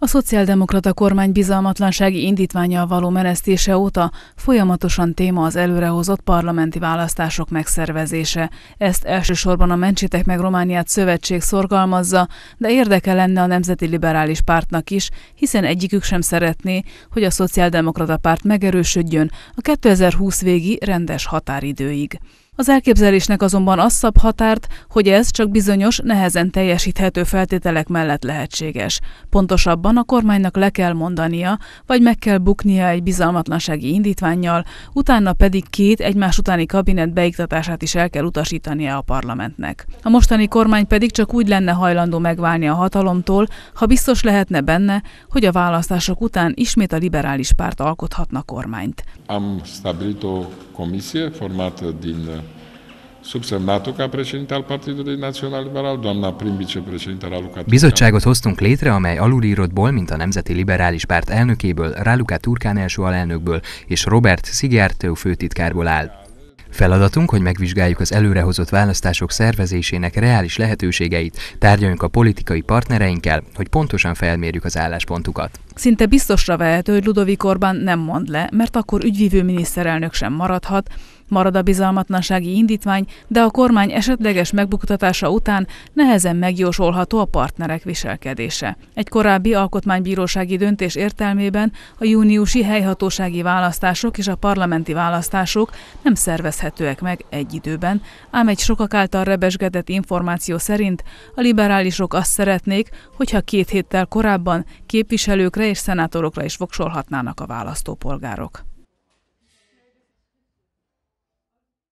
A szociáldemokrata kormány bizalmatlansági indítványjal való menesztése óta folyamatosan téma az előrehozott parlamenti választások megszervezése. Ezt elsősorban a Mencsitek meg Romániát szövetség szorgalmazza, de érdeke lenne a Nemzeti Liberális Pártnak is, hiszen egyikük sem szeretné, hogy a szociáldemokrata párt megerősödjön a 2020 végi rendes határidőig. Az elképzelésnek azonban az szab határt, hogy ez csak bizonyos, nehezen teljesíthető feltételek mellett lehetséges. Pontosabban a kormánynak le kell mondania, vagy meg kell buknia egy bizalmatlansági indítványjal, utána pedig két egymás utáni kabinet beiktatását is el kell utasítania a parlamentnek. A mostani kormány pedig csak úgy lenne hajlandó megválni a hatalomtól, ha biztos lehetne benne, hogy a választások után ismét a liberális párt alkothatna kormányt. Am stabilito o comisie formată din subsemnatul ca președinte al Partidului Național Liberal, doamna prim vicepreședinte Raluca Turcan. Bizottságot hoztunk létre, amely alulírodból, mint a Nemzeti Liberális Párt elnökéből, Raluca Turkán első alelnökből és Robert Sigertő főtitkárból áll. Feladatunk, hogy megvizsgáljuk az előrehozott választások szervezésének reális lehetőségeit, tárgyaljunk a politikai partnereinkkel, hogy pontosan felmérjük az álláspontukat. Szinte biztosra vehető, hogy Ludovik Orbán nem mond le, mert akkor ügyvívő miniszterelnök sem maradhat, Marad a bizalmatlansági indítvány, de a kormány esetleges megbuktatása után nehezen megjósolható a partnerek viselkedése. Egy korábbi alkotmánybírósági döntés értelmében a júniusi helyhatósági választások és a parlamenti választások nem szervezhetőek meg egy időben, ám egy sokak által rebesgetett információ szerint a liberálisok azt szeretnék, hogyha két héttel korábban képviselőkre és szenátorokra is voksolhatnának a választópolgárok.